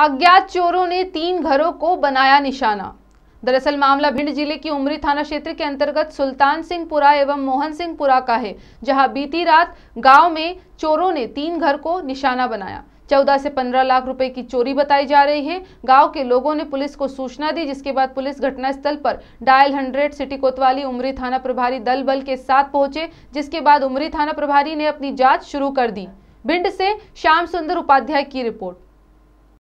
अज्ञात चोरों ने तीन घरों को बनाया निशाना दरअसल मामला भिंड जिले की उमरी थाना क्षेत्र के अंतर्गत सुल्तान सिंहपुरा एवं मोहन सिंहपुरा का है जहां बीती रात गांव में चोरों ने तीन घर को निशाना बनाया चौदह से पंद्रह लाख रुपए की चोरी बताई जा रही है गांव के लोगों ने पुलिस को सूचना दी जिसके बाद पुलिस घटनास्थल पर डायल हंड्रेड सिटी कोतवाली उमरी थाना प्रभारी दल बल के साथ पहुंचे जिसके बाद उमरी थाना प्रभारी ने अपनी जाँच शुरू कर दी भिंड से श्याम सुंदर उपाध्याय की रिपोर्ट